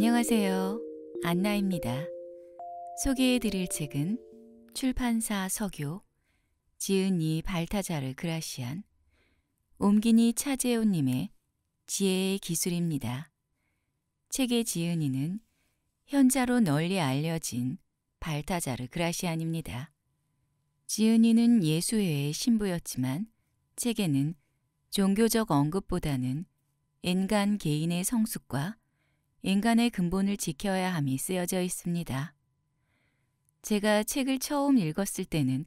안녕하세요. 안나입니다. 소개해 드릴 책은 출판사 석유, 지은이 발타자르 그라시안, 옴기니 차재호님의 지혜의 기술입니다. 책의 지은이는 현자로 널리 알려진 발타자르 그라시안입니다. 지은이는 예수회의 신부였지만 책에는 종교적 언급보다는 인간 개인의 성숙과 인간의 근본을 지켜야 함이 쓰여져 있습니다. 제가 책을 처음 읽었을 때는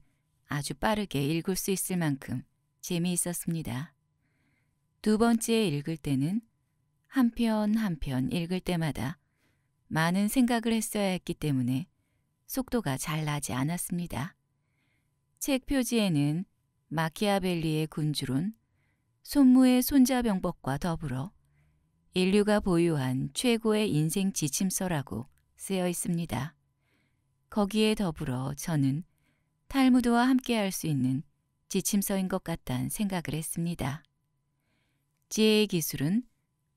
아주 빠르게 읽을 수 있을 만큼 재미있었습니다. 두 번째 읽을 때는 한 편 한 편 읽을 때마다 많은 생각을 했어야 했기 때문에 속도가 잘 나지 않았습니다. 책 표지에는 마키아벨리의 군주론, 손무의 손자병법과 더불어 인류가 보유한 최고의 인생 지침서라고 쓰여 있습니다. 거기에 더불어 저는 탈무드와 함께 할 수 있는 지침서인 것 같다는 생각을 했습니다. 지혜의 기술은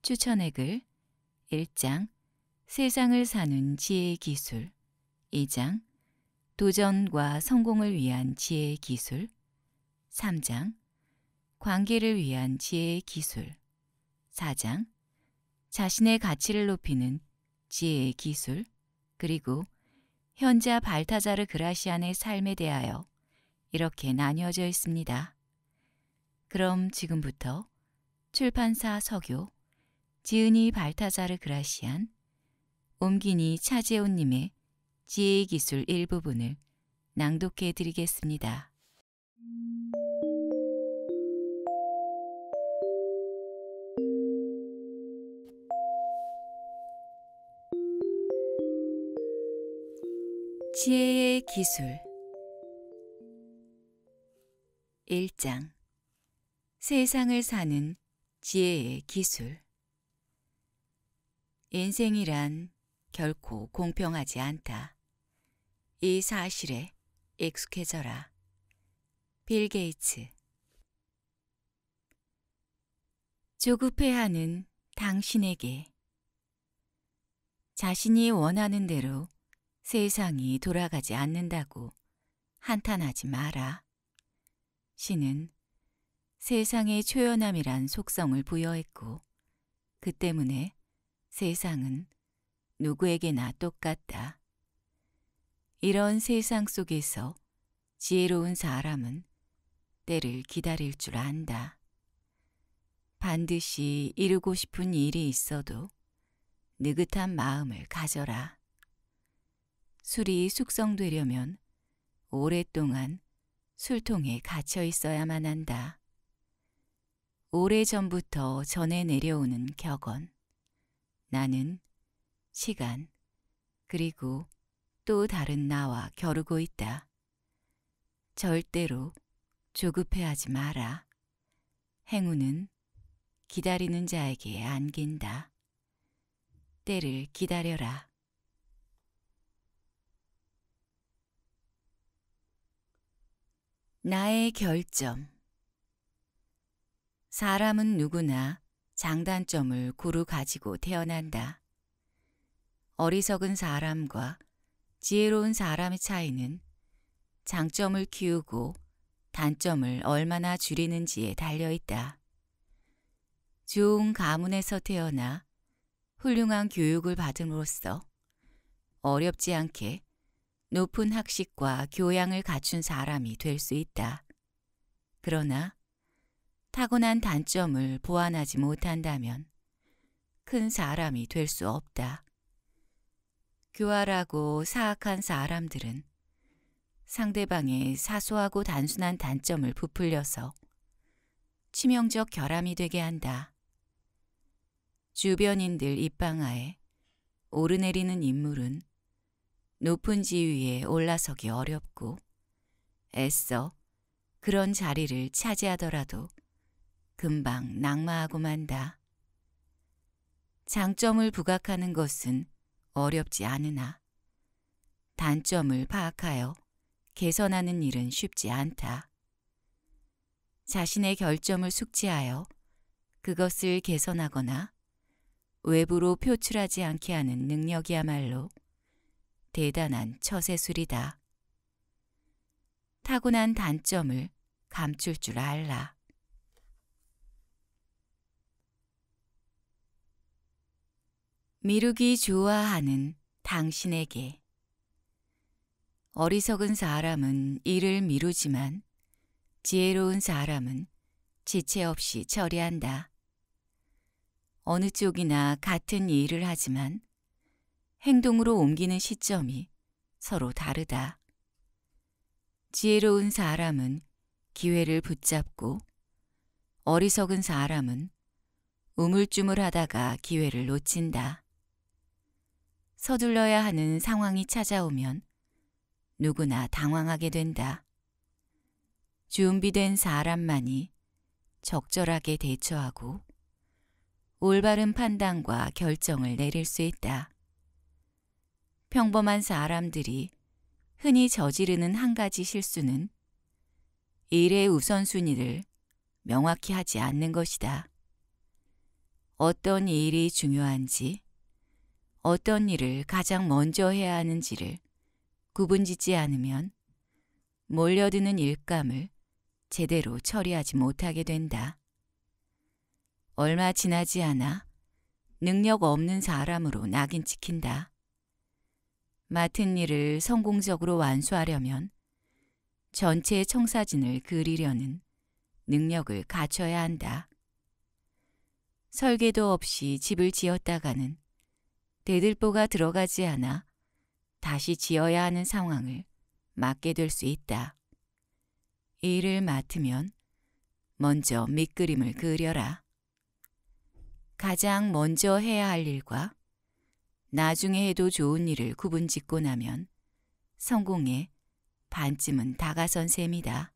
추천액을 1장 세상을 사는 지혜의 기술 2장 도전과 성공을 위한 지혜의 기술 3장 관계를 위한 지혜의 기술 4장 자신의 가치를 높이는 지혜의 기술, 그리고 현자 발타자르 그라시안의 삶에 대하여 이렇게 나뉘어져 있습니다. 그럼 지금부터 출판사 서교, 지은이 발타자르 그라시안, 옴기니 차재온님의 지혜의 기술 일부분을 낭독해 드리겠습니다. 지혜의 기술 1장 세상을 사는 지혜의 기술 인생이란 결코 공평하지 않다. 이 사실에 익숙해져라. 빌 게이츠 조급해하는 당신에게 자신이 원하는 대로 세상이 돌아가지 않는다고 한탄하지 마라. 신은 세상의 초연함이란 속성을 부여했고 그 때문에 세상은 누구에게나 똑같다. 이런 세상 속에서 지혜로운 사람은 때를 기다릴 줄 안다. 반드시 이루고 싶은 일이 있어도 느긋한 마음을 가져라. 술이 숙성되려면 오랫동안 술통에 갇혀 있어야만 한다. 오래전부터 전해 내려오는 격언. 나는 시간 그리고 또 다른 나와 겨루고 있다. 절대로 조급해하지 마라. 행운은 기다리는 자에게 안긴다. 때를 기다려라. 나의 결점 사람은 누구나 장단점을 고루 가지고 태어난다. 어리석은 사람과 지혜로운 사람의 차이는 장점을 키우고 단점을 얼마나 줄이는지에 달려 있다. 좋은 가문에서 태어나 훌륭한 교육을 받음으로써 어렵지 않게 높은 학식과 교양을 갖춘 사람이 될 수 있다. 그러나 타고난 단점을 보완하지 못한다면 큰 사람이 될 수 없다. 교활하고 사악한 사람들은 상대방의 사소하고 단순한 단점을 부풀려서 치명적 결함이 되게 한다. 주변인들 입방하에 오르내리는 인물은 높은 지위에 올라서기 어렵고 애써 그런 자리를 차지하더라도 금방 낙마하고 만다. 장점을 부각하는 것은 어렵지 않으나 단점을 파악하여 개선하는 일은 쉽지 않다. 자신의 결점을 숙지하여 그것을 개선하거나 외부로 표출하지 않게 하는 능력이야말로 대단한 처세술이다. 타고난 단점을 감출 줄 알라. 미루기 좋아하는 당신에게 어리석은 사람은 일을 미루지만 지혜로운 사람은 지체 없이 처리한다. 어느 쪽이나 같은 일을 하지만 행동으로 옮기는 시점이 서로 다르다. 지혜로운 사람은 기회를 붙잡고 어리석은 사람은 우물쭈물하다가 기회를 놓친다. 서둘러야 하는 상황이 찾아오면 누구나 당황하게 된다. 준비된 사람만이 적절하게 대처하고 올바른 판단과 결정을 내릴 수 있다. 평범한 사람들이 흔히 저지르는 한 가지 실수는 일의 우선순위를 명확히 하지 않는 것이다. 어떤 일이 중요한지, 어떤 일을 가장 먼저 해야 하는지를 구분짓지 않으면 몰려드는 일감을 제대로 처리하지 못하게 된다. 얼마 지나지 않아 능력 없는 사람으로 낙인 찍힌다. 맡은 일을 성공적으로 완수하려면 전체 청사진을 그리려는 능력을 갖춰야 한다. 설계도 없이 집을 지었다가는 대들보가 들어가지 않아 다시 지어야 하는 상황을 맡게될 수 있다. 일을 맡으면 먼저 밑그림을 그려라. 가장 먼저 해야 할 일과 나중에 해도 좋은 일을 구분 짓고 나면 성공에 반쯤은 다가선 셈이다.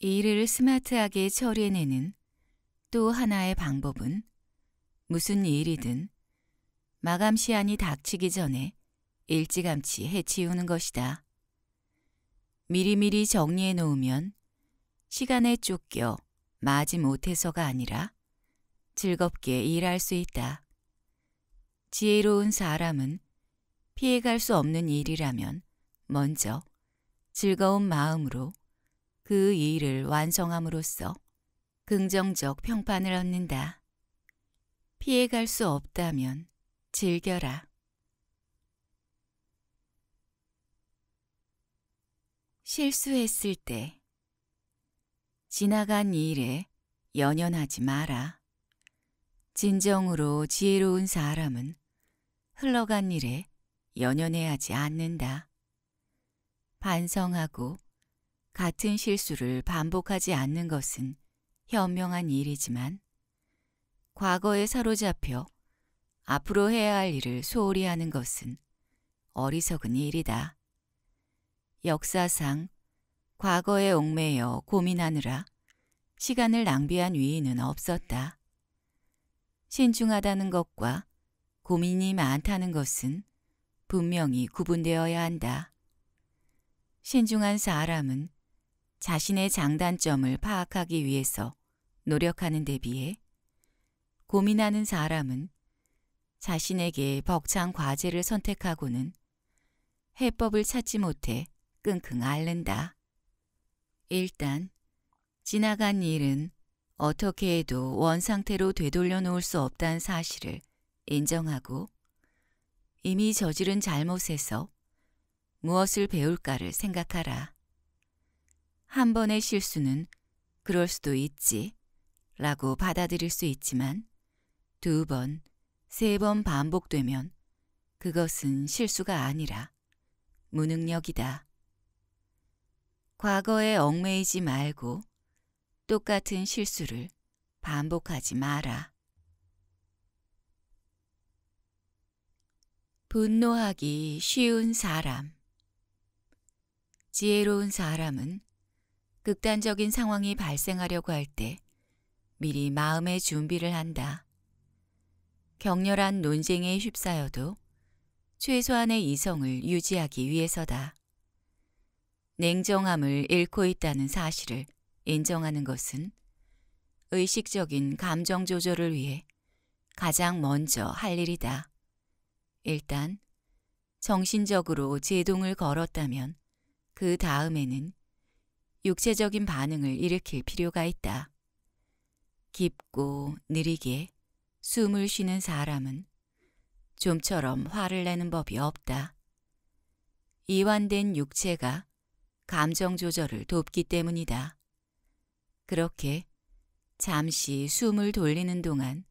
일을 스마트하게 처리해내는 또 하나의 방법은 무슨 일이든 마감 시한이 닥치기 전에 일찌감치 해치우는 것이다. 미리미리 정리해 놓으면 시간에 쫓겨 마지 못해서가 아니라 즐겁게 일할 수 있다. 지혜로운 사람은 피해갈 수 없는 일이라면 먼저 즐거운 마음으로 그 일을 완성함으로써 긍정적 평판을 얻는다. 피해갈 수 없다면 즐겨라. 실수했을 때 지나간 일에 연연하지 마라. 진정으로 지혜로운 사람은 흘러간 일에 연연해하지 않는다. 반성하고 같은 실수를 반복하지 않는 것은 현명한 일이지만 과거에 사로잡혀 앞으로 해야 할 일을 소홀히 하는 것은 어리석은 일이다. 역사상 과거에 얽매여 고민하느라 시간을 낭비한 위인은 없었다. 신중하다는 것과 고민이 많다는 것은 분명히 구분되어야 한다. 신중한 사람은 자신의 장단점을 파악하기 위해서 노력하는 데 비해 고민하는 사람은 자신에게 벅찬 과제를 선택하고는 해법을 찾지 못해 끙끙 앓는다. 일단 지나간 일은 어떻게 해도 원상태로 되돌려 놓을 수 없다는 사실을 인정하고 이미 저지른 잘못에서 무엇을 배울까를 생각하라. 한 번의 실수는 그럴 수도 있지 라고 받아들일 수 있지만 두 번, 세 번 반복되면 그것은 실수가 아니라 무능력이다. 과거에 얽매이지 말고 똑같은 실수를 반복하지 마라. 분노하기 쉬운 사람 지혜로운 사람은 극단적인 상황이 발생하려고 할 때 미리 마음의 준비를 한다. 격렬한 논쟁에 휩싸여도 최소한의 이성을 유지하기 위해서다. 냉정함을 잃고 있다는 사실을 인정하는 것은 의식적인 감정 조절을 위해 가장 먼저 할 일이다. 일단 정신적으로 제동을 걸었다면 그 다음에는 육체적인 반응을 일으킬 필요가 있다. 깊고 느리게 숨을 쉬는 사람은 좀처럼 화를 내는 법이 없다. 이완된 육체가 감정 조절을 돕기 때문이다. 그렇게 잠시 숨을 돌리는 동안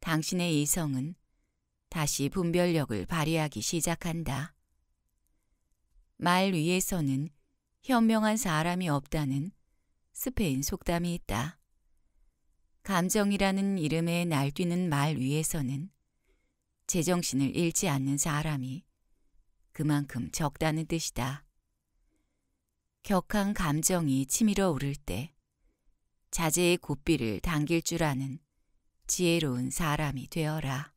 당신의 이성은 다시 분별력을 발휘하기 시작한다. 말 위에서는 현명한 사람이 없다는 스페인 속담이 있다. 감정이라는 이름의 날뛰는 말 위에서는 제정신을 잃지 않는 사람이 그만큼 적다는 뜻이다. 격한 감정이 치밀어 오를 때 자제의 고삐를 당길 줄 아는 지혜로운 사람이 되어라.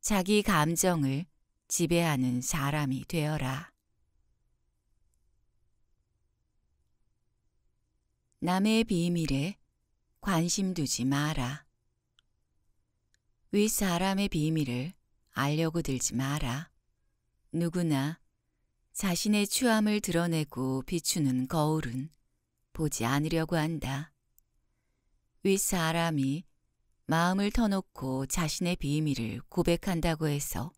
자기 감정을 지배하는 사람이 되어라. 남의 비밀에 관심 두지 마라. 윗사람의 비밀을 알려고 들지 마라. 누구나 자신의 추함을 드러내고 비추는 거울은 보지 않으려고 한다. 윗사람이 마음을 터놓고 자신의 비밀을 고백한다고 해서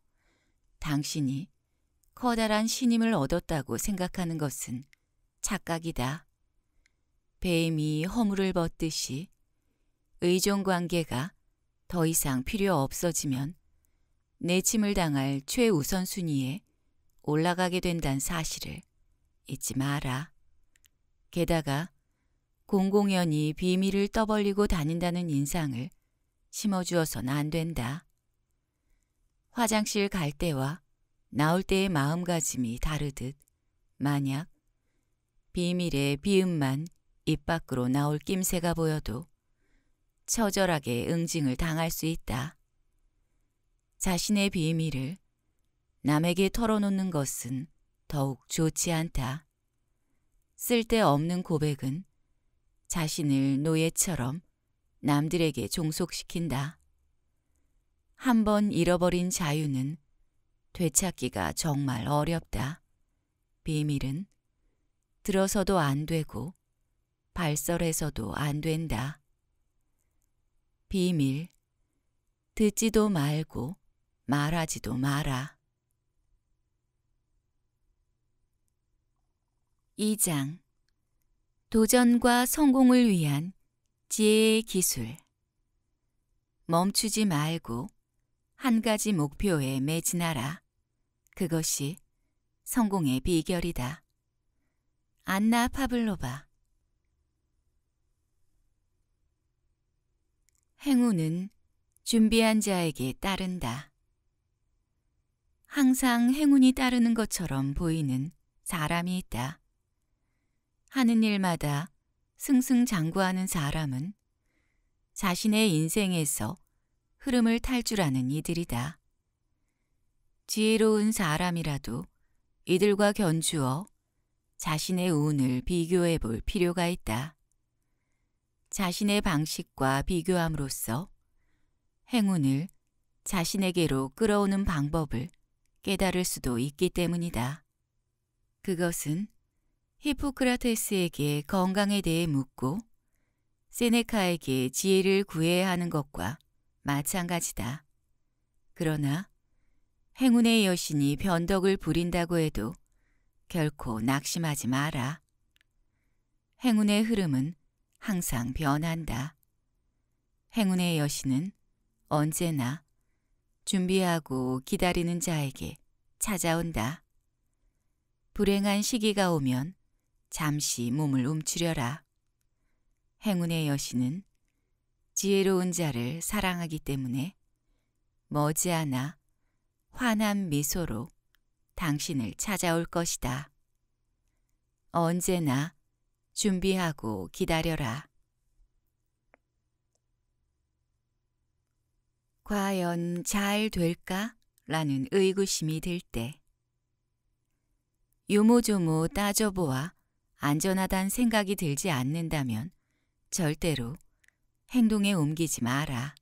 당신이 커다란 신임을 얻었다고 생각하는 것은 착각이다. 뱀이 허물을 벗듯이 의존관계가 더 이상 필요 없어지면 내침을 당할 최우선순위에 올라가게 된다는 사실을 잊지 마라. 게다가 공공연히 비밀을 떠벌리고 다닌다는 인상을 심어주어서는 안 된다. 화장실 갈 때와 나올 때의 마음가짐이 다르듯 만약 비밀의 비음만 입 밖으로 나올 낌새가 보여도 처절하게 응징을 당할 수 있다. 자신의 비밀을 남에게 털어놓는 것은 더욱 좋지 않다. 쓸데없는 고백은 자신을 노예처럼 남들에게 종속시킨다. 한번 잃어버린 자유는 되찾기가 정말 어렵다. 비밀은 들어서도 안 되고 발설해서도 안 된다. 비밀 듣지도 말고 말하지도 마라. 2장 도전과 성공을 위한 지혜의 기술 멈추지 말고 한 가지 목표에 매진하라. 그것이 성공의 비결이다. 안나 파블로바 행운은 준비한 자에게 따른다. 항상 행운이 따르는 것처럼 보이는 사람이 있다. 하는 일마다 승승장구하는 사람은 자신의 인생에서 흐름을 탈 줄아는 이들이다. 지혜로운 사람이라도 이들과 견주어 자신의 운을 비교해 볼 필요가 있다. 자신의 방식과 비교함으로써 행운을 자신에게로 끌어오는 방법을 깨달을 수도 있기 때문이다. 그것은 히포크라테스에게 건강에 대해 묻고 세네카에게 지혜를 구해야 하는 것과 마찬가지다. 그러나 행운의 여신이 변덕을 부린다고 해도 결코 낙심하지 마라. 행운의 흐름은 항상 변한다. 행운의 여신은 언제나 준비하고 기다리는 자에게 찾아온다. 불행한 시기가 오면 잠시 몸을 움츠려라. 행운의 여신은 지혜로운 자를 사랑하기 때문에 머지않아 환한 미소로 당신을 찾아올 것이다. 언제나 준비하고 기다려라. 과연 잘 될까? 라는 의구심이 들 때. 요모조모 따져보아 안전하단 생각이 들지 않는다면 절대로 행동에 옮기지 마라.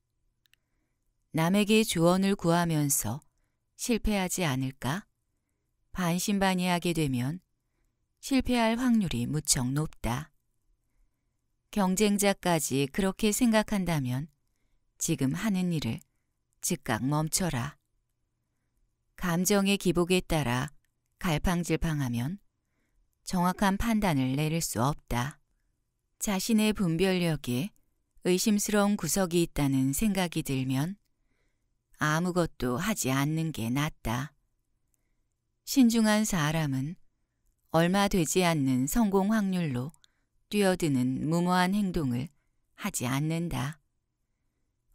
남에게 조언을 구하면서 실패하지 않을까? 반신반의하게 되면 실패할 확률이 무척 높다. 경쟁자까지 그렇게 생각한다면 지금 하는 일을 즉각 멈춰라. 감정의 기복에 따라 갈팡질팡하면 정확한 판단을 내릴 수 없다. 자신의 분별력에 의심스러운 구석이 있다는 생각이 들면 아무것도 하지 않는 게 낫다. 신중한 사람은 얼마 되지 않는 성공 확률로 뛰어드는 무모한 행동을 하지 않는다.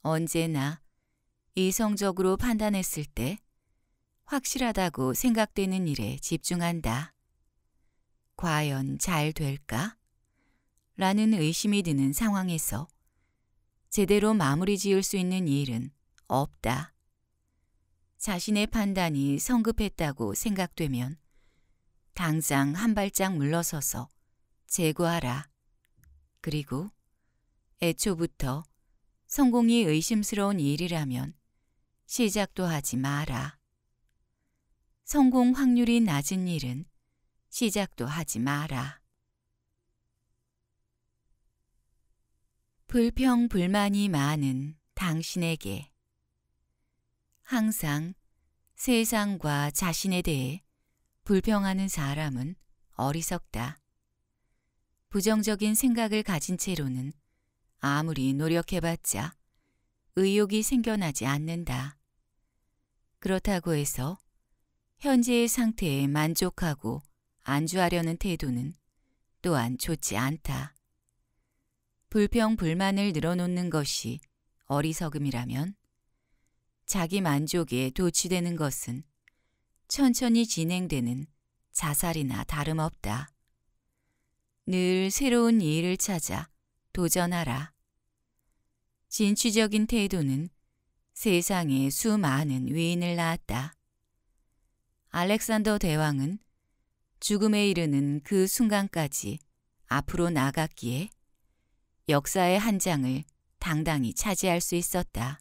언제나 이성적으로 판단했을 때 확실하다고 생각되는 일에 집중한다. 과연 잘 될까? 라는 의심이 드는 상황에서 제대로 마무리 지을 수 있는 일은 없다. 자신의 판단이 성급했다고 생각되면 당장 한 발짝 물러서서 제거하라. 그리고 애초부터 성공이 의심스러운 일이라면 시작도 하지 마라. 성공 확률이 낮은 일은 시작도 하지 마라. 불평 불만이 많은 당신에게 항상 세상과 자신에 대해 불평하는 사람은 어리석다. 부정적인 생각을 가진 채로는 아무리 노력해봤자 의욕이 생겨나지 않는다. 그렇다고 해서 현재의 상태에 만족하고 안주하려는 태도는 또한 좋지 않다. 불평 불만을 늘어놓는 것이 어리석음이라면 자기 만족에 도취되는 것은 천천히 진행되는 자살이나 다름없다. 늘 새로운 일을 찾아 도전하라. 진취적인 태도는 세상에 수많은 위인을 낳았다. 알렉산더 대왕은 죽음에 이르는 그 순간까지 앞으로 나갔기에 역사의 한 장을 당당히 차지할 수 있었다.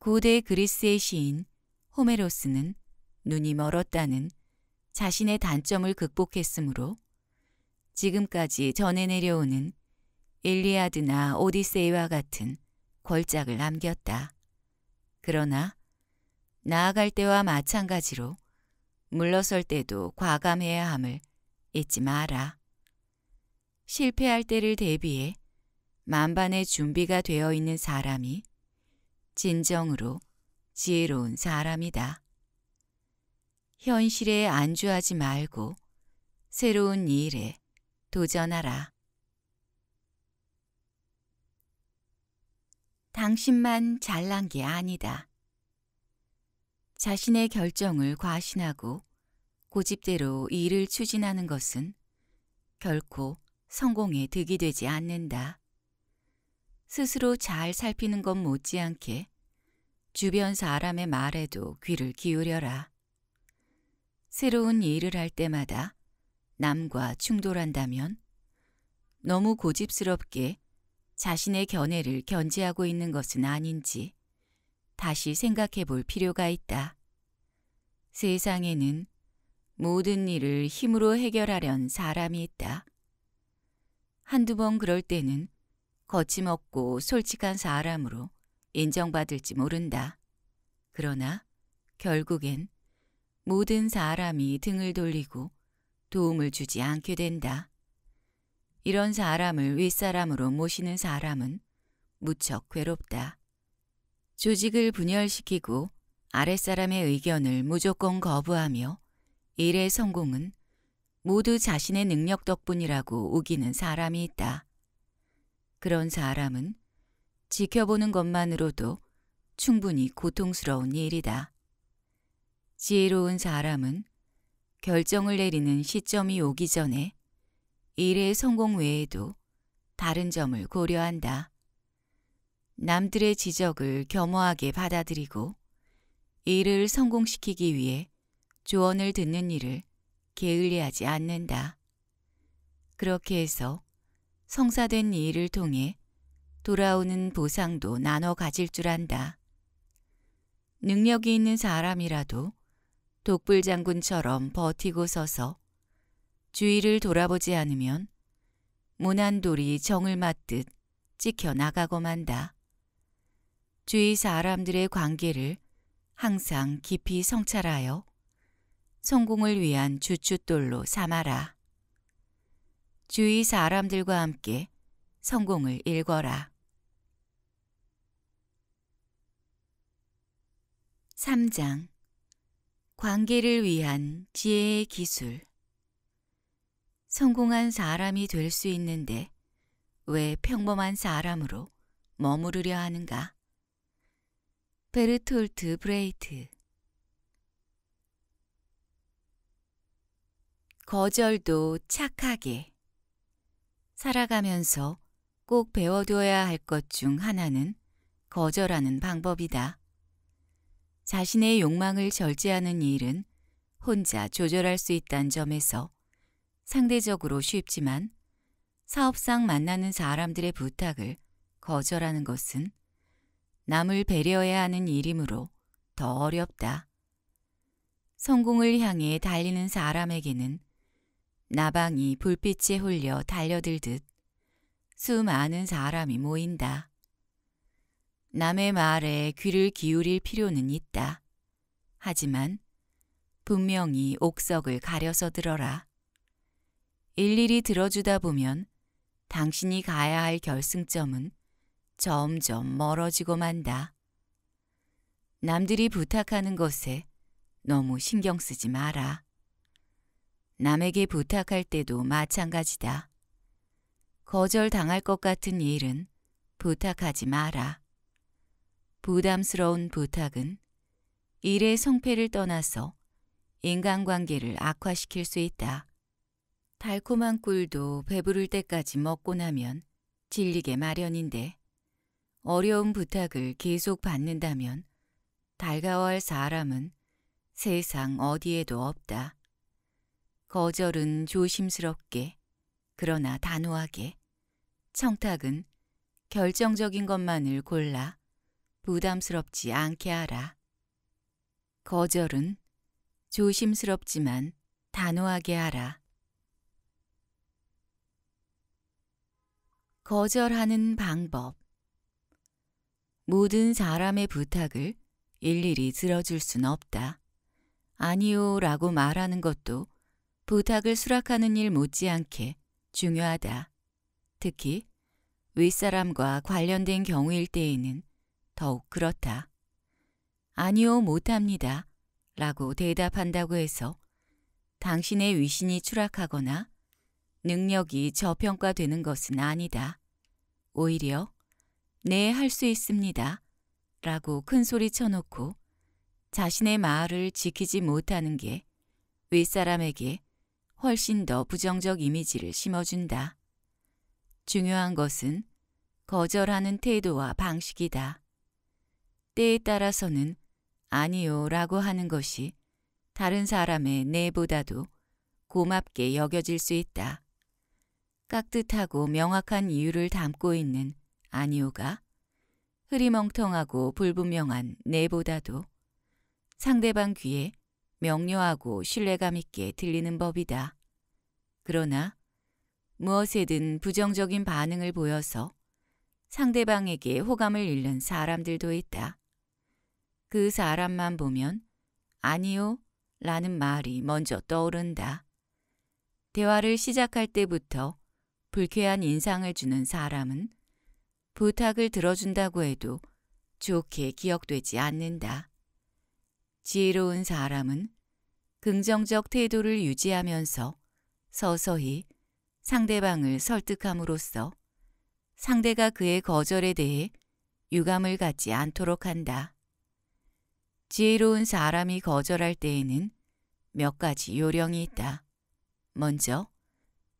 고대 그리스의 시인 호메로스는 눈이 멀었다는 자신의 단점을 극복했으므로 지금까지 전해 내려오는 일리아드나 오디세이와 같은 걸작을 남겼다. 그러나 나아갈 때와 마찬가지로 물러설 때도 과감해야 함을 잊지 마라. 실패할 때를 대비해 만반의 준비가 되어 있는 사람이 진정으로 지혜로운 사람이다. 현실에 안주하지 말고 새로운 일에 도전하라. 당신만 잘난 게 아니다. 자신의 결정을 과신하고 고집대로 일을 추진하는 것은 결코 성공에 득이 되지 않는다. 스스로 잘 살피는 것 못지않게 주변 사람의 말에도 귀를 기울여라. 새로운 일을 할 때마다 남과 충돌한다면 너무 고집스럽게 자신의 견해를 견지하고 있는 것은 아닌지 다시 생각해 볼 필요가 있다. 세상에는 모든 일을 힘으로 해결하려는 사람이 있다. 한두 번 그럴 때는 거침없고 솔직한 사람으로 인정받을지 모른다. 그러나 결국엔 모든 사람이 등을 돌리고 도움을 주지 않게 된다. 이런 사람을 윗사람으로 모시는 사람은 무척 괴롭다. 조직을 분열시키고 아랫사람의 의견을 무조건 거부하며 일의 성공은 모두 자신의 능력 덕분이라고 우기는 사람이 있다. 그런 사람은 지켜보는 것만으로도 충분히 고통스러운 일이다. 지혜로운 사람은 결정을 내리는 시점이 오기 전에 일의 성공 외에도 다른 점을 고려한다. 남들의 지적을 겸허하게 받아들이고 일을 성공시키기 위해 조언을 듣는 일을 게을리하지 않는다. 그렇게 해서 성사된 일을 통해 돌아오는 보상도 나눠 가질 줄 안다. 능력이 있는 사람이라도 독불 장군처럼 버티고 서서 주위를 돌아보지 않으면 모난 돌이 정을 맞듯 찍혀 나가고 만다. 주위 사람들의 관계를 항상 깊이 성찰하여 성공을 위한 주춧돌로 삼아라. 주위 사람들과 함께 성공을 읽어라 3장 관계를 위한 지혜의 기술 성공한 사람이 될 수 있는데 왜 평범한 사람으로 머무르려 하는가? 베르톨트 브레이트 거절도 착하게 살아가면서 꼭 배워둬야 할 것 중 하나는 거절하는 방법이다. 자신의 욕망을 절제하는 일은 혼자 조절할 수 있다는 점에서 상대적으로 쉽지만 사업상 만나는 사람들의 부탁을 거절하는 것은 남을 배려해야 하는 일이므로 더 어렵다. 성공을 향해 달리는 사람에게는 나방이 불빛에 홀려 달려들듯 수많은 사람이 모인다. 남의 말에 귀를 기울일 필요는 있다. 하지만 분명히 옥석을 가려서 들어라. 일일이 들어주다 보면 당신이 가야 할 결승점은 점점 멀어지고 만다. 남들이 부탁하는 것에 너무 신경 쓰지 마라. 남에게 부탁할 때도 마찬가지다. 거절당할 것 같은 일은 부탁하지 마라. 부담스러운 부탁은 일의 성패를 떠나서 인간관계를 악화시킬 수 있다. 달콤한 꿀도 배부를 때까지 먹고 나면 질리게 마련인데 어려운 부탁을 계속 받는다면 달가워할 사람은 세상 어디에도 없다. 거절은 조심스럽게 그러나 단호하게 청탁은 결정적인 것만을 골라 부담스럽지 않게 하라. 거절은 조심스럽지만 단호하게 하라. 거절하는 방법 모든 사람의 부탁을 일일이 들어줄 순 없다. 아니요 라고 말하는 것도 부탁을 수락하는 일 못지않게 중요하다. 특히 윗사람과 관련된 경우일 때에는 더욱 그렇다. 아니요 못합니다 라고 대답한다고 해서 당신의 위신이 추락하거나 능력이 저평가되는 것은 아니다. 오히려 네, 할 수 있습니다. 라고 큰 소리 쳐놓고 자신의 말을 지키지 못하는 게 윗사람에게 훨씬 더 부정적 이미지를 심어준다. 중요한 것은 거절하는 태도와 방식이다. 때에 따라서는 아니요 라고 하는 것이 다른 사람의 네보다도 고맙게 여겨질 수 있다. 깍듯하고 명확한 이유를 담고 있는 아니오가 흐리멍텅하고 불분명한 내보다도 상대방 귀에 명료하고 신뢰감 있게 들리는 법이다. 그러나 무엇에든 부정적인 반응을 보여서 상대방에게 호감을 잃는 사람들도 있다. 그 사람만 보면 아니요 라는 말이 먼저 떠오른다. 대화를 시작할 때부터 불쾌한 인상을 주는 사람은 부탁을 들어준다고 해도 좋게 기억되지 않는다. 지혜로운 사람은 긍정적 태도를 유지하면서 서서히 상대방을 설득함으로써 상대가 그의 거절에 대해 유감을 갖지 않도록 한다. 지혜로운 사람이 거절할 때에는 몇 가지 요령이 있다. 먼저,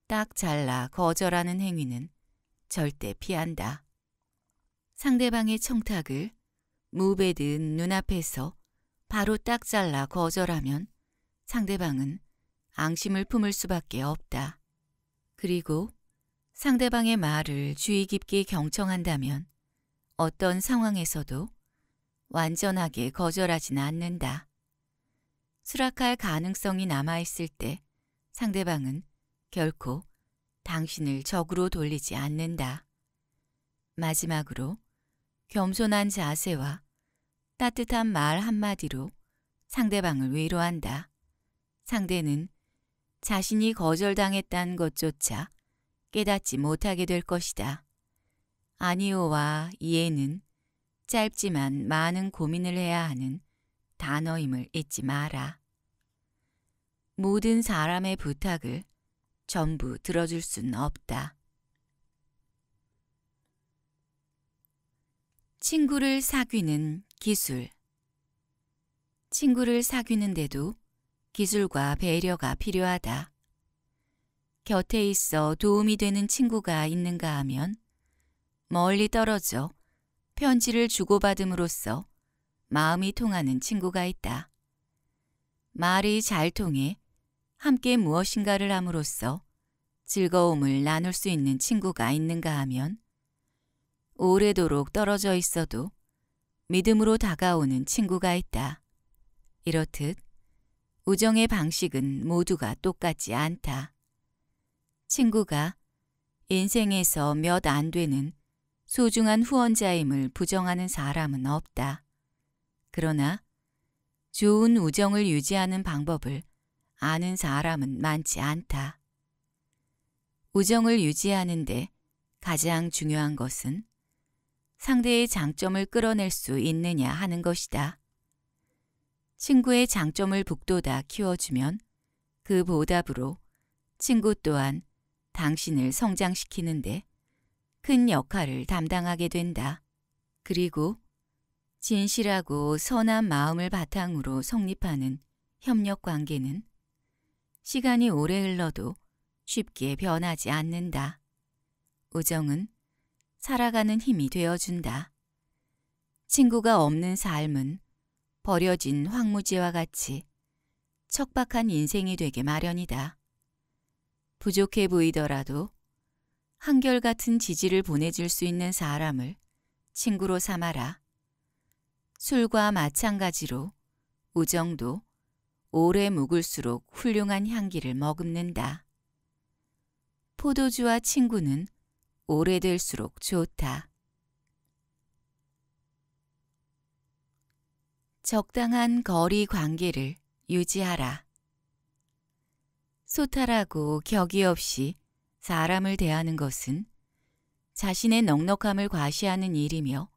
딱 잘라 거절하는 행위는 절대 피한다. 상대방의 청탁을 무배든 눈앞에서 바로 딱 잘라 거절하면 상대방은 앙심을 품을 수밖에 없다. 그리고 상대방의 말을 주의 깊게 경청한다면 어떤 상황에서도 완전하게 거절하진 않는다. 수락할 가능성이 남아있을 때 상대방은 결코 당신을 적으로 돌리지 않는다. 마지막으로 겸손한 자세와 따뜻한 말 한마디로 상대방을 위로한다. 상대는 자신이 거절당했다는 것조차 깨닫지 못하게 될 것이다. 아니오와 이해는 짧지만 많은 고민을 해야 하는 단어임을 잊지 마라. 모든 사람의 부탁을 전부 들어줄 수는 없다. 친구를 사귀는 기술 친구를 사귀는데도 기술과 배려가 필요하다. 곁에 있어 도움이 되는 친구가 있는가 하면 멀리 떨어져 편지를 주고받음으로써 마음이 통하는 친구가 있다. 말이 잘 통해 함께 무엇인가를 함으로써 즐거움을 나눌 수 있는 친구가 있는가 하면 오래도록 떨어져 있어도 믿음으로 다가오는 친구가 있다. 이렇듯 우정의 방식은 모두가 똑같지 않다. 친구가 인생에서 몇 안 되는 소중한 후원자임을 부정하는 사람은 없다. 그러나 좋은 우정을 유지하는 방법을 아는 사람은 많지 않다. 우정을 유지하는데 가장 중요한 것은 상대의 장점을 끌어낼 수 있느냐 하는 것이다. 친구의 장점을 북돋아 키워주면 그 보답으로 친구 또한 당신을 성장시키는데 큰 역할을 담당하게 된다. 그리고 진실하고 선한 마음을 바탕으로 성립하는 협력 관계는 시간이 오래 흘러도 쉽게 변하지 않는다. 우정은 살아가는 힘이 되어준다. 친구가 없는 삶은 버려진 황무지와 같이 척박한 인생이 되게 마련이다. 부족해 보이더라도 한결같은 지지를 보내줄 수 있는 사람을 친구로 삼아라. 술과 마찬가지로 우정도 오래 묵을수록 훌륭한 향기를 머금는다. 포도주와 친구는 오래될수록 좋다. 적당한 거리 관계를 유지하라. 소탈하고 격이 없이 사람을 대하는 것은 자신의 넉넉함을 과시하는 일이며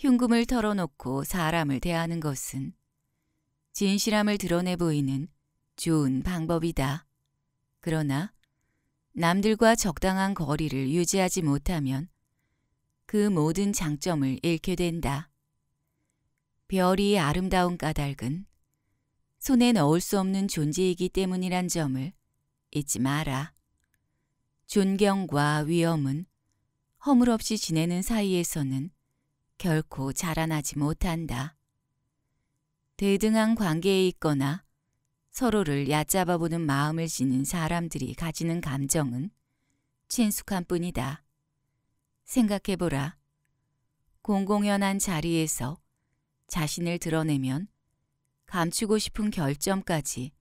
흉금을 털어놓고 사람을 대하는 것은 진실함을 드러내 보이는 좋은 방법이다. 그러나 남들과 적당한 거리를 유지하지 못하면 그 모든 장점을 잃게 된다. 별이 아름다운 까닭은 손에 넣을 수 없는 존재이기 때문이란 점을 잊지 마라. 존경과 위엄은 허물없이 지내는 사이에서는 결코 자라나지 못한다. 대등한 관계에 있거나 서로를 얕잡아보는 마음을 지닌 사람들이 가지는 감정은 친숙한 뿐이다. 생각해보라. 공공연한 자리에서 자신을 드러내면 감추고 싶은 결점까지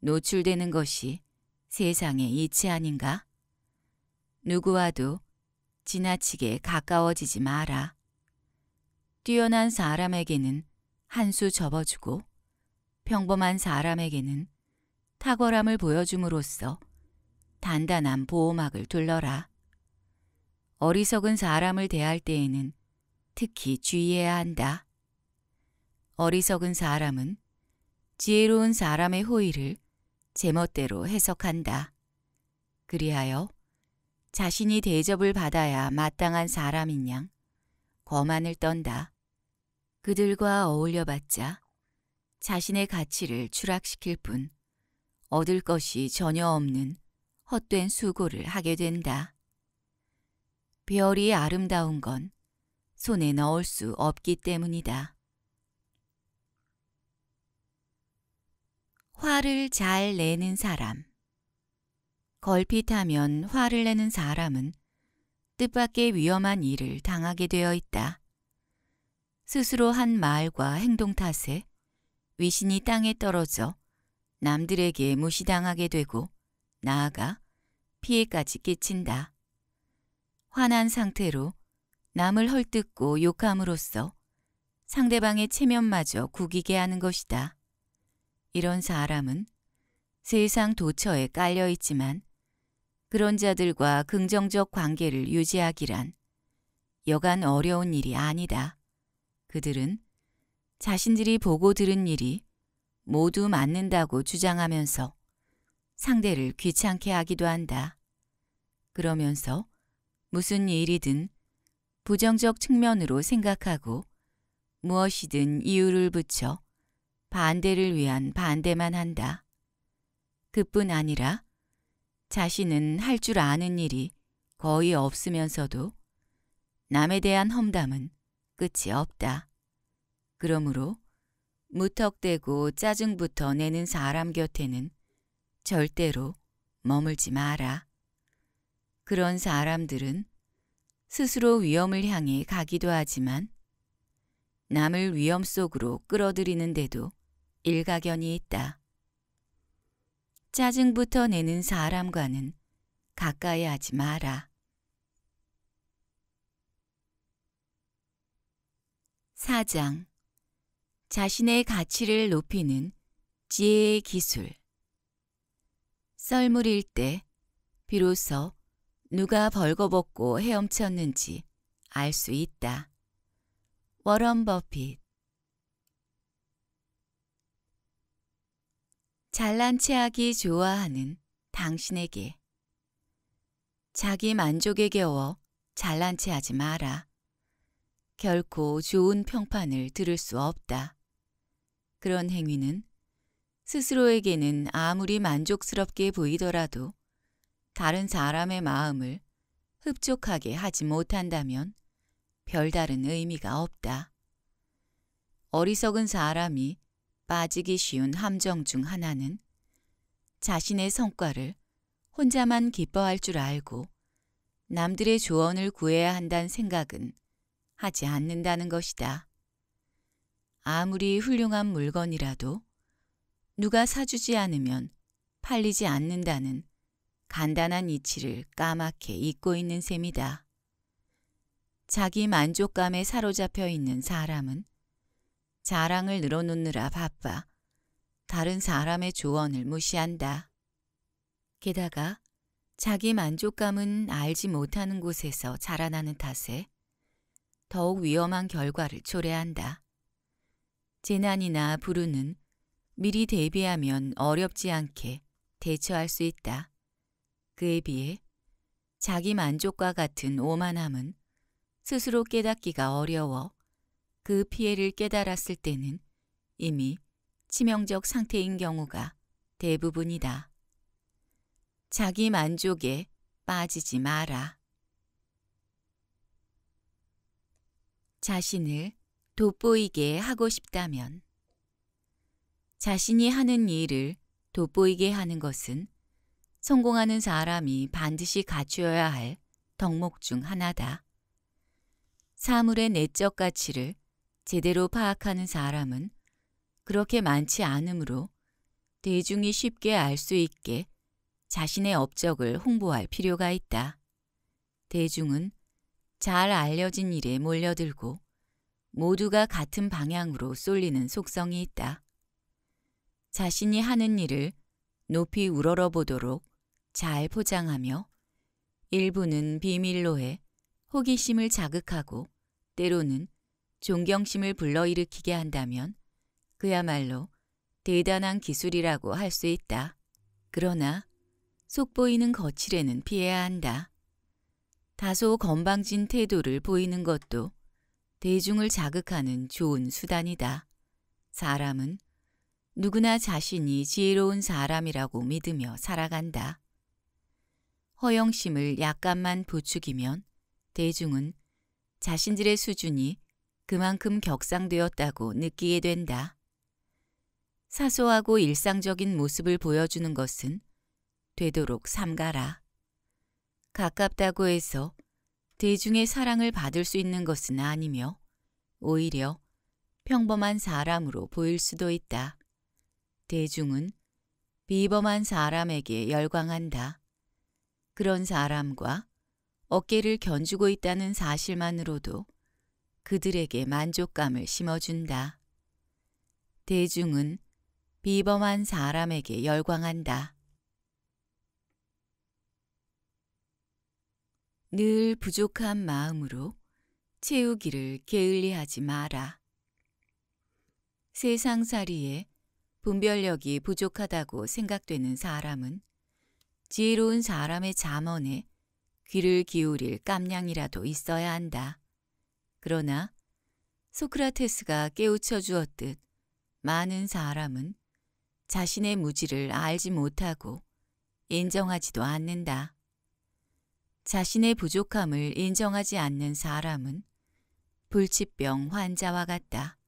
노출되는 것이 세상의 이치 아닌가? 누구와도 지나치게 가까워지지 마라. 뛰어난 사람에게는 한 수 접어주고 평범한 사람에게는 탁월함을 보여줌으로써 단단한 보호막을 둘러라. 어리석은 사람을 대할 때에는 특히 주의해야 한다. 어리석은 사람은 지혜로운 사람의 호의를 제멋대로 해석한다. 그리하여 자신이 대접을 받아야 마땅한 사람인 양 거만을 떤다. 그들과 어울려봤자 자신의 가치를 추락시킬 뿐 얻을 것이 전혀 없는 헛된 수고를 하게 된다. 별이 아름다운 건 손에 넣을 수 없기 때문이다. 화를 잘 내는 사람 걸핏하면 화를 내는 사람은 뜻밖의 위험한 일을 당하게 되어 있다. 스스로 한 말과 행동 탓에 위신이 땅에 떨어져 남들에게 무시당하게 되고 나아가 피해까지 끼친다. 화난 상태로 남을 헐뜯고 욕함으로써 상대방의 체면마저 구기게 하는 것이다. 이런 사람은 세상 도처에 깔려 있지만 그런 자들과 긍정적 관계를 유지하기란 여간 어려운 일이 아니다. 그들은 자신들이 보고 들은 일이 모두 맞는다고 주장하면서 상대를 귀찮게 하기도 한다. 그러면서 무슨 일이든 부정적 측면으로 생각하고 무엇이든 이유를 붙여 반대를 위한 반대만 한다. 그뿐 아니라 자신은 할 줄 아는 일이 거의 없으면서도 남에 대한 험담은 끝이 없다. 그러므로 무턱대고 짜증부터 내는 사람 곁에는 절대로 머물지 마라. 그런 사람들은 스스로 위험을 향해 가기도 하지만 남을 위험 속으로 끌어들이는데도 일가견이 있다. 짜증부터 내는 사람과는 가까이 하지 마라. 4장 자신의 가치를 높이는 지혜의 기술. 썰물일 때 비로소 누가 벌거벗고 헤엄쳤는지 알 수 있다. 워런 버핏 잘난 체하기 좋아하는 당신에게 자기 만족에 겨워 잘난 체하지 마라. 결코 좋은 평판을 들을 수 없다. 그런 행위는 스스로에게는 아무리 만족스럽게 보이더라도 다른 사람의 마음을 흡족하게 하지 못한다면 별다른 의미가 없다. 어리석은 사람이 빠지기 쉬운 함정 중 하나는 자신의 성과를 혼자만 기뻐할 줄 알고 남들의 조언을 구해야 한다는 생각은 하지 않는다는 것이다. 아무리 훌륭한 물건이라도 누가 사주지 않으면 팔리지 않는다는 간단한 이치를 까맣게 잊고 있는 셈이다. 자기 만족감에 사로잡혀 있는 사람은 자랑을 늘어놓느라 바빠 다른 사람의 조언을 무시한다. 게다가 자기 만족감은 알지 못하는 곳에서 자라나는 탓에 더욱 위험한 결과를 초래한다. 재난이나 불운은 미리 대비하면 어렵지 않게 대처할 수 있다. 그에 비해 자기 만족과 같은 오만함은 스스로 깨닫기가 어려워 그 피해를 깨달았을 때는 이미 치명적 상태인 경우가 대부분이다. 자기 만족에 빠지지 마라. 자신을 돋보이게 하고 싶다면 자신이 하는 일을 돋보이게 하는 것은 성공하는 사람이 반드시 갖추어야 할 덕목 중 하나다. 사물의 내적 가치를 제대로 파악하는 사람은 그렇게 많지 않으므로 대중이 쉽게 알 수 있게 자신의 업적을 홍보할 필요가 있다. 대중은 잘 알려진 일에 몰려들고 모두가 같은 방향으로 쏠리는 속성이 있다. 자신이 하는 일을 높이 우러러 보도록 잘 포장하며 일부는 비밀로 해 호기심을 자극하고 때로는 존경심을 불러일으키게 한다면 그야말로 대단한 기술이라고 할 수 있다. 그러나 속보이는 거칠에는 피해야 한다. 다소 건방진 태도를 보이는 것도 대중을 자극하는 좋은 수단이다. 사람은 누구나 자신이 지혜로운 사람이라고 믿으며 살아간다. 허영심을 약간만 부추기면 대중은 자신들의 수준이 그만큼 격상되었다고 느끼게 된다. 사소하고 일상적인 모습을 보여주는 것은 되도록 삼가라. 가깝다고 해서 대중의 사랑을 받을 수 있는 것은 아니며 오히려 평범한 사람으로 보일 수도 있다. 대중은 비범한 사람에게 열광한다. 그런 사람과 어깨를 견주고 있다는 사실만으로도 그들에게 만족감을 심어준다. 대중은 비범한 사람에게 열광한다. 늘 부족한 마음으로 채우기를 게을리하지 마라. 세상살이에 분별력이 부족하다고 생각되는 사람은 지혜로운 사람의 잠언에 귀를 기울일 깜냥이라도 있어야 한다. 그러나 소크라테스가 깨우쳐 주었듯 많은 사람은 자신의 무지를 알지 못하고 인정하지도 않는다. 자신의 부족함을 인정하지 않는 사람은 불치병 환자와 같다.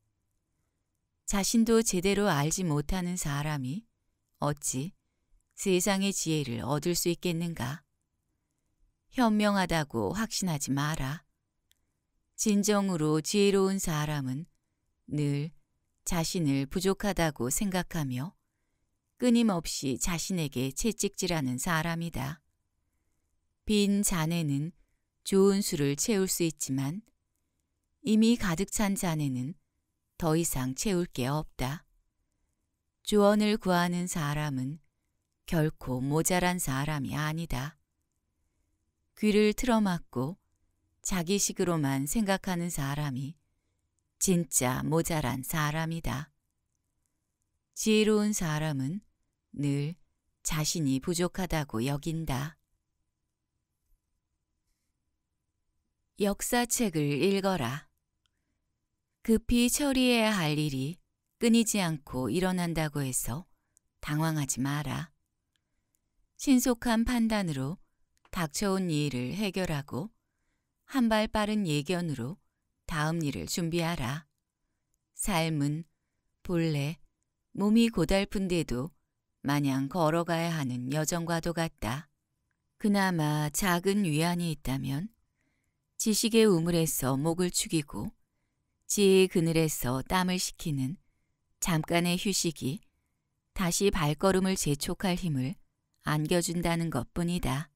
자신도 제대로 알지 못하는 사람이 어찌 세상의 지혜를 얻을 수 있겠는가? 현명하다고 확신하지 마라. 진정으로 지혜로운 사람은 늘 자신을 부족하다고 생각하며 끊임없이 자신에게 채찍질하는 사람이다. 빈 잔에는 좋은 술을 채울 수 있지만 이미 가득 찬 잔에는 더 이상 채울 게 없다. 조언을 구하는 사람은 결코 모자란 사람이 아니다. 귀를 틀어막고 자기식으로만 생각하는 사람이 진짜 모자란 사람이다. 지혜로운 사람은 늘 자신이 부족하다고 여긴다. 역사책을 읽어라. 급히 처리해야 할 일이 끊이지 않고 일어난다고 해서 당황하지 마라. 신속한 판단으로 닥쳐온 일을 해결하고 한 발 빠른 예견으로 다음 일을 준비하라. 삶은 본래 몸이 고달픈데도 마냥 걸어가야 하는 여정과도 같다. 그나마 작은 위안이 있다면 지식의 우물에서 목을 축이고 지혜의 그늘에서 땀을 식히는 잠깐의 휴식이 다시 발걸음을 재촉할 힘을 안겨준다는 것뿐이다.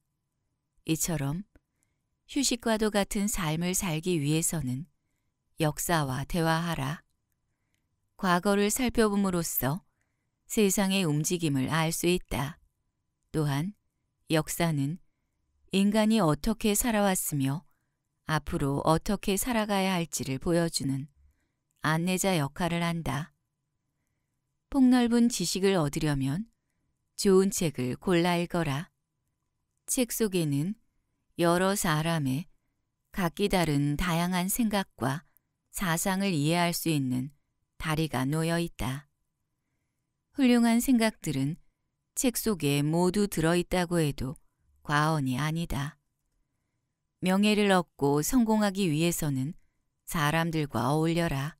이처럼 휴식과도 같은 삶을 살기 위해서는 역사와 대화하라. 과거를 살펴봄으로써 세상의 움직임을 알 수 있다. 또한 역사는 인간이 어떻게 살아왔으며 앞으로 어떻게 살아가야 할지를 보여주는 안내자 역할을 한다. 폭넓은 지식을 얻으려면 좋은 책을 골라 읽어라. 책 속에는 여러 사람의 각기 다른 다양한 생각과 사상을 이해할 수 있는 다리가 놓여 있다. 훌륭한 생각들은 책 속에 모두 들어있다고 해도 과언이 아니다. 명예를 얻고 성공하기 위해서는 사람들과 어울려라.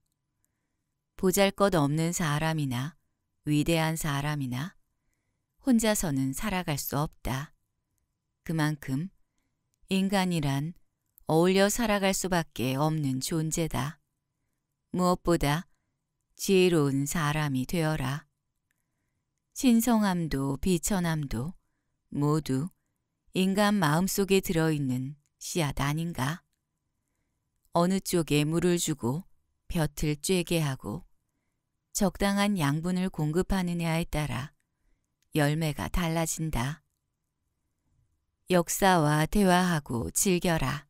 보잘 것 없는 사람이나 위대한 사람이나 혼자서는 살아갈 수 없다. 그만큼 인간이란 어울려 살아갈 수밖에 없는 존재다. 무엇보다 지혜로운 사람이 되어라. 신성함도 비천함도 모두 인간 마음속에 들어있는 씨앗 아닌가? 어느 쪽에 물을 주고 볕을 쬐게 하고 적당한 양분을 공급하느냐에 따라 열매가 달라진다. 역사와 대화하고 즐겨라.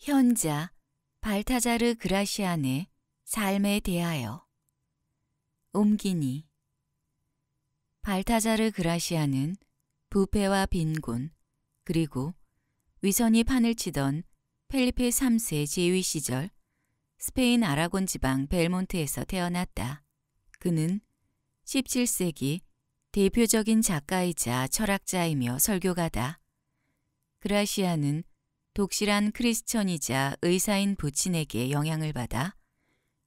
현자 발타자르 그라시안의 삶에 대하여 옮기니 발타자르 그라시안은 부패와 빈곤, 그리고 위선이 판을 치던 펠리페 3세 제위 시절 스페인 아라곤 지방 벨몬트에서 태어났다. 그는 17세기 대표적인 작가이자 철학자이며 설교가다. 그라시아는 독실한 크리스천이자 의사인 부친에게 영향을 받아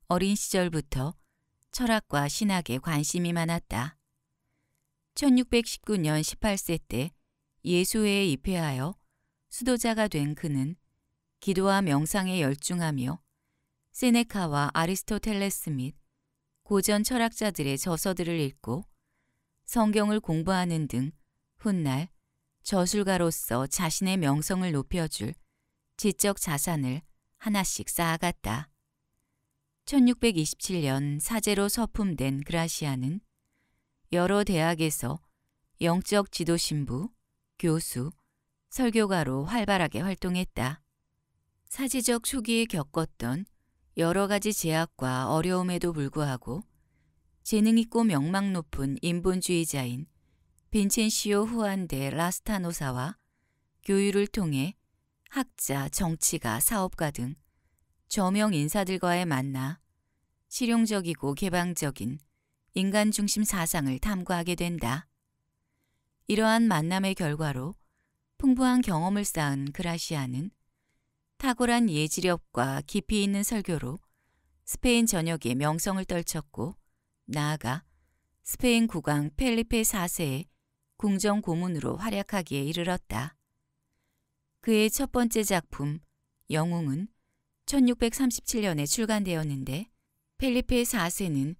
어린 시절부터 철학과 신학에 관심이 많았다. 1619년 18세 때 예수회에 입회하여 수도자가 된 그는 기도와 명상에 열중하며 세네카와 아리스토텔레스 및 고전 철학자들의 저서들을 읽고 성경을 공부하는 등 훗날 저술가로서 자신의 명성을 높여줄 지적 자산을 하나씩 쌓아갔다. 1627년 사제로 서품된 그라시아는 여러 대학에서 영적 지도 신부, 교수, 설교가로 활발하게 활동했다. 사제적 초기에 겪었던 여러 가지 제약과 어려움에도 불구하고 재능 있고 명망 높은 인본주의자인 빈첸시오 후안데 라스타노사와 교유를 통해 학자, 정치가, 사업가 등 저명 인사들과의 만나 실용적이고 개방적인 인간 중심 사상을 탐구하게 된다. 이러한 만남의 결과로 풍부한 경험을 쌓은 그라시아는 탁월한 예지력과 깊이 있는 설교로 스페인 전역에 명성을 떨쳤고 나아가 스페인 국왕 펠리페 4세의 궁정 고문으로 활약하기에 이르렀다. 그의 첫 번째 작품 영웅은 1637년에 출간되었는데 펠리페 4세는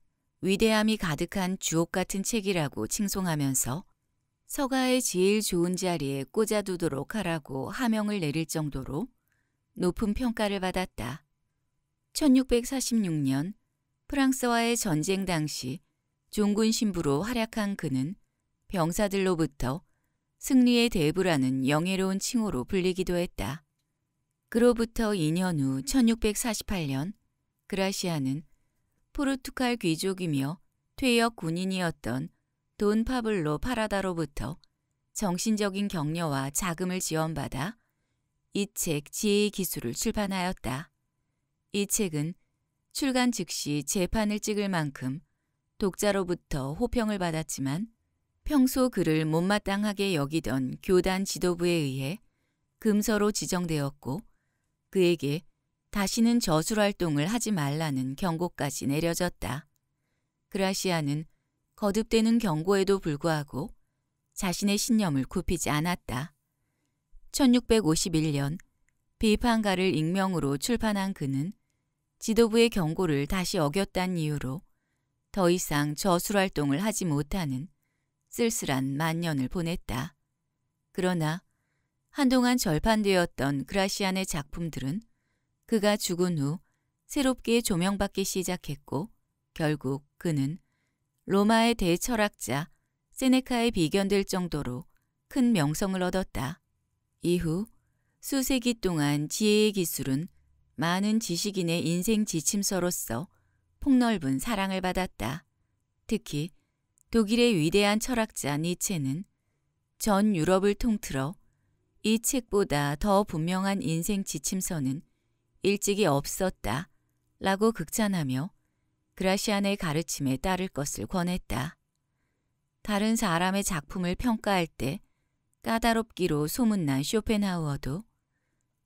위대함이 가득한 주옥 같은 책이라고 칭송하면서 서가의 제일 좋은 자리에 꽂아두도록 하라고 하명을 내릴 정도로 높은 평가를 받았다. 1646년 프랑스와의 전쟁 당시 종군 신부로 활약한 그는 병사들로부터 승리의 대부라는 영예로운 칭호로 불리기도 했다. 그로부터 2년 후 1648년 그라시아는 포르투갈 귀족이며 퇴역 군인이었던 돈 파블로 파라다로부터 정신적인 격려와 자금을 지원받아 이 책 지혜의 기술을 출판하였다. 이 책은 출간 즉시 재판을 찍을 만큼 독자로부터 호평을 받았지만 평소 그를 못마땅하게 여기던 교단 지도부에 의해 금서로 지정되었고 그에게 다시는 저술활동을 하지 말라는 경고까지 내려졌다. 그라시아는 거듭되는 경고에도 불구하고 자신의 신념을 굽히지 않았다. 1651년 비판가를 익명으로 출판한 그는 지도부의 경고를 다시 어겼다는 이유로 더 이상 저술활동을 하지 못하는 쓸쓸한 만년을 보냈다. 그러나 한동안 절판되었던 그라시안의 작품들은 그가 죽은 후 새롭게 조명받기 시작했고 결국 그는 로마의 대철학자 세네카에 비견될 정도로 큰 명성을 얻었다. 이후 수세기 동안 지혜의 기술은 많은 지식인의 인생 지침서로서 폭넓은 사랑을 받았다. 특히 독일의 위대한 철학자 니체는 전 유럽을 통틀어 이 책보다 더 분명한 인생 지침서는 일찍이 없었다 라고 극찬하며 그라시안의 가르침에 따를 것을 권했다. 다른 사람의 작품을 평가할 때 까다롭기로 소문난 쇼펜하우어도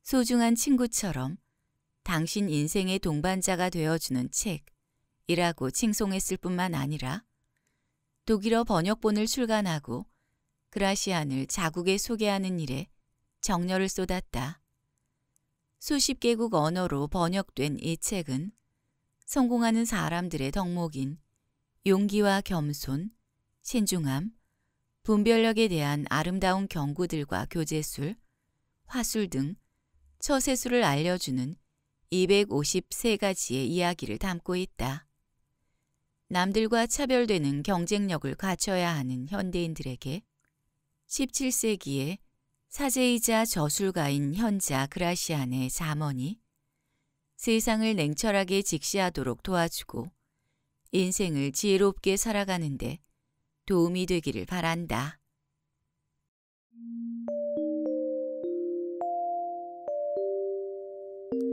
소중한 친구처럼 당신 인생의 동반자가 되어주는 책이라고 칭송했을 뿐만 아니라 독일어 번역본을 출간하고 그라시안을 자국에 소개하는 일에 정열을 쏟았다. 수십 개국 언어로 번역된 이 책은 성공하는 사람들의 덕목인 용기와 겸손, 신중함, 분별력에 대한 아름다운 경구들과 교재술, 화술 등 처세술을 알려주는 253가지의 이야기를 담고 있다. 남들과 차별되는 경쟁력을 갖춰야 하는 현대인들에게 17세기에 사제이자 저술가인 현자 그라시안의 자머니 세상을 냉철하게 직시하도록 도와주고 인생을 지혜롭게 살아가는데 도움이 되기를 바란다.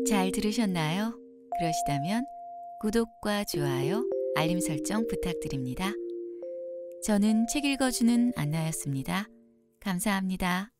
잘 들으셨나요? 그러시다면 구독과 좋아요, 알림 설정 부탁드립니다. 저는 책 읽어주는 안나였습니다. 감사합니다.